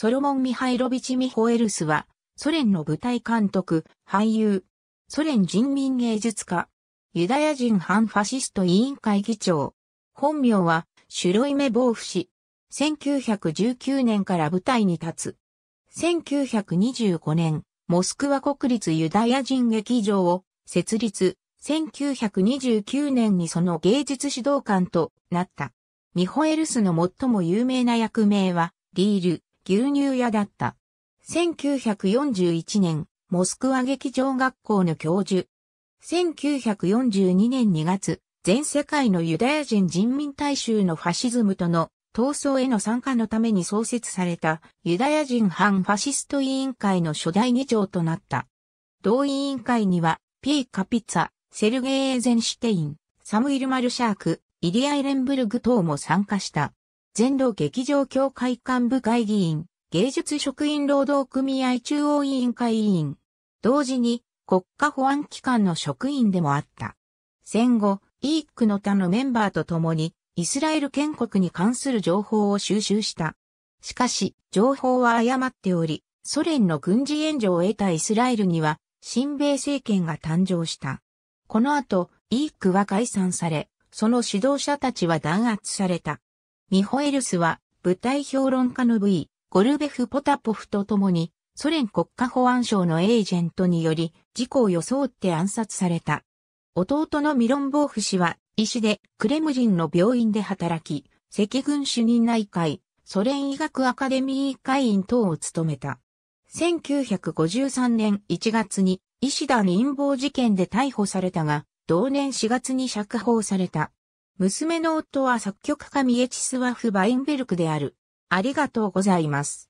ソロモン・ミハイロビチ・ミホエルスは、ソ連の舞台監督、俳優、ソ連人民芸術家、ユダヤ人反ファシスト委員会議長。本名は、シュロイメ・ボーフ氏。1919年から舞台に立つ。1925年、モスクワ国立ユダヤ人劇場を設立。1929年にその芸術指導官となった。ミホエルスの最も有名な役名は、リール。牛乳屋だった。1941年、モスクワ劇場学校の教授。1942年2月、全世界のユダヤ人人民大衆のファシズムとの闘争への参加のために創設されたユダヤ人反ファシスト委員会の初代議長となった。同委員会には、P. カピッツァ、セルゲイ・エーゼンシュテイン、サムイル・マルシャーク、イリア・エレンブルグ等も参加した。全労劇場協会幹部会議員、芸術職員労働組合中央委員会委員。同時に国家保安機関の職員でもあった。戦後、イークの他のメンバーと共に、イスラエル建国に関する情報を収集した。しかし、情報は誤っており、ソ連の軍事援助を得たイスラエルには、新米政権が誕生した。この後、イークは解散され、その指導者たちは弾圧された。ミホエルスは、舞台評論家の V、ゴルベフ・ポタポフと共に、ソ連国家保安省のエージェントにより、事故を装って暗殺された。弟のミロンボーフ氏は、医師で、クレムリンの病院で働き、赤軍主任内会、ソ連医学アカデミー会員等を務めた。1953年1月に、医師団陰謀事件で逮捕されたが、同年4月に釈放された。娘の夫は作曲家ミエチスワフ・バインベルクである。ありがとうございます。